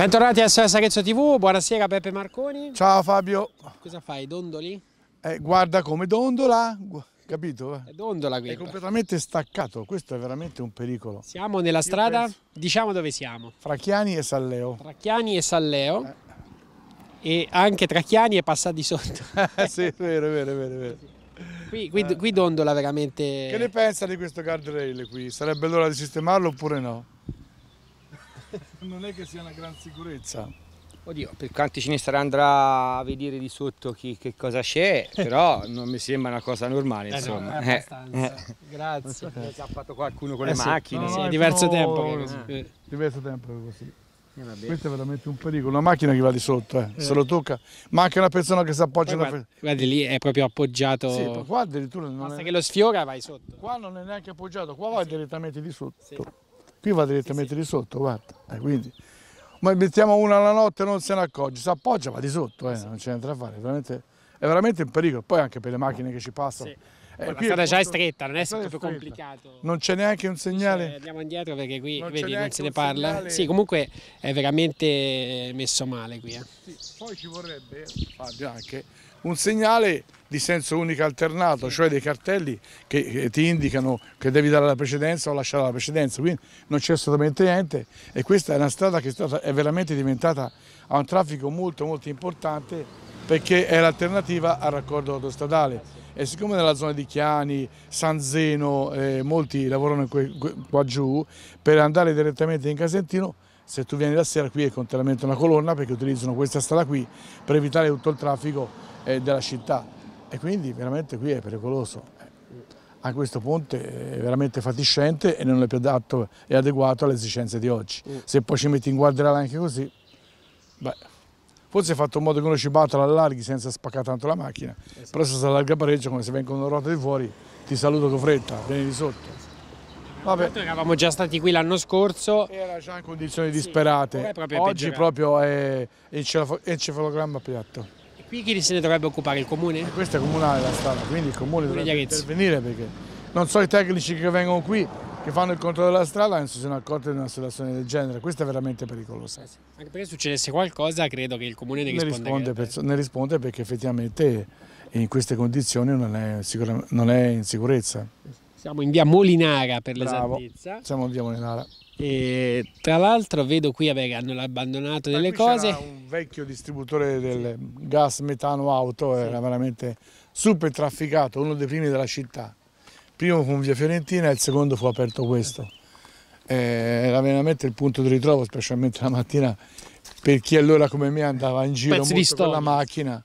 Bentornati a SOS Arezzo TV, buonasera Peppe Marconi. Ciao Fabio. Cosa fai, dondoli? Eh, guarda come dondola, capito? È dondola qui. È completamente staccato, questo è veramente un pericolo. Siamo nella strada, penso... diciamo dove siamo. Fra Chiani e Salleo. Fra Chiani e Salleo. Eh. E anche tra Chiani e passati sotto. Eh, sì, è vero, è vero, è vero. È vero. Qui, qui, qui dondola veramente... Che ne pensa di questo guardrail qui? Sarebbe l'ora di sistemarlo oppure no? Non è che sia una gran sicurezza. Oddio, per quanti ce ne sarà andrà a vedere di sotto chi, che cosa c'è, però non mi sembra una cosa normale, insomma. Eh no, eh, eh. Grazie. Ci ha fatto qualcuno con le eh sì. macchine. No, sì, è diverso no, tempo che eh. così. Eh. Diverso tempo che così. Eh, Questo è veramente un pericolo, una macchina che va di sotto, se lo tocca, ma anche una persona che si appoggia alla guarda, guarda lì è proprio appoggiato. Sì, qua addirittura non Basta è... che lo sfioga vai sotto. Qua non è neanche appoggiato, qua va sì. direttamente di sotto qui va direttamente di sotto, guarda. Eh, quindi, ma mettiamo una alla notte e non se ne accorge, si appoggia va di sotto, eh, non c'è niente da fare, veramente, è veramente un pericolo, poi anche per le macchine che ci passano. Sì. Eh, la strada già è stretta, non è proprio complicato. Non c'è neanche un segnale. Cioè, andiamo indietro perché qui non, vedi, non se ne parla. Segnale... Sì, comunque è veramente messo male qui. Eh. Sì, poi ci vorrebbe, Fabio, anche un segnale di senso unico alternato, cioè dei cartelli che, che, ti indicano che devi dare la precedenza o lasciare la precedenza, quindi non c'è assolutamente niente e questa è una strada che è, stata, è veramente diventata a un traffico molto molto importante perché è l'alternativa al raccordo autostradale e siccome nella zona di Chiani, San Zeno, eh, molti lavorano qua giù, per andare direttamente in Casentino, se tu vieni la sera qui è contentamento una colonna perché utilizzano questa strada qui per evitare tutto il traffico eh, della città e quindi veramente qui è pericoloso. A questo ponte è veramente fatiscente e non è più adatto e adeguato alle esigenze di oggi. Mm. Se poi ci metti in guardrail anche così, beh forse hai fatto in modo che uno ci batta l'allarghi senza spaccare tanto la macchina, esatto. però se si allarga pareggio come se vengono ruote di fuori ti saluto con fretta, vieni di sotto. Vabbè. Eravamo già stati qui l'anno scorso. Era già in condizioni disperate. Sì, proprio Oggi proprio è encefalogramma piatto. E qui chi se ne dovrebbe occupare? Il comune? E eh, questa è comunale la strada, quindi il comune, comune dovrebbe intervenire perché non so i tecnici che vengono qui, che fanno il controllo della strada non si sono accorti di una situazione del genere. Questa è veramente pericolosa. Eh anche perché succedesse qualcosa credo che il comune ne, ne risponde. risponde ne risponde perché effettivamente in queste condizioni non è, non è in sicurezza. Siamo in via Molinara per l'esattezza. Siamo in via Molinara. E tra l'altro vedo qui che hanno abbandonato delle cose. un vecchio distributore del gas metano auto, sì. era veramente super trafficato, uno dei primi della città primo con Via Fiorentina e il secondo fu aperto questo. Eh, era veramente il punto di ritrovo, specialmente la mattina, per chi allora come me andava in giro molto con la macchina.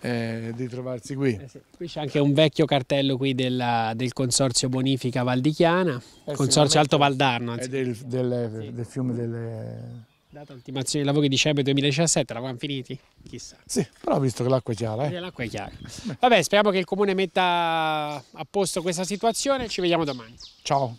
Eh, di trovarsi qui. Eh sì. Qui c'è anche un vecchio cartello qui della, del consorzio Bonifica Valdichiana, eh, consorzio Alto Valdarno. Anzi. Del, del, sì. del, fiume delle Data l'ultimazione dei lavori dicembre 2017, l'avranno finiti? Chissà. Sì, però visto che l'acqua è chiara. Eh. L'acqua è chiara. Vabbè, speriamo che il comune metta a posto questa situazione. Ci vediamo domani. Ciao.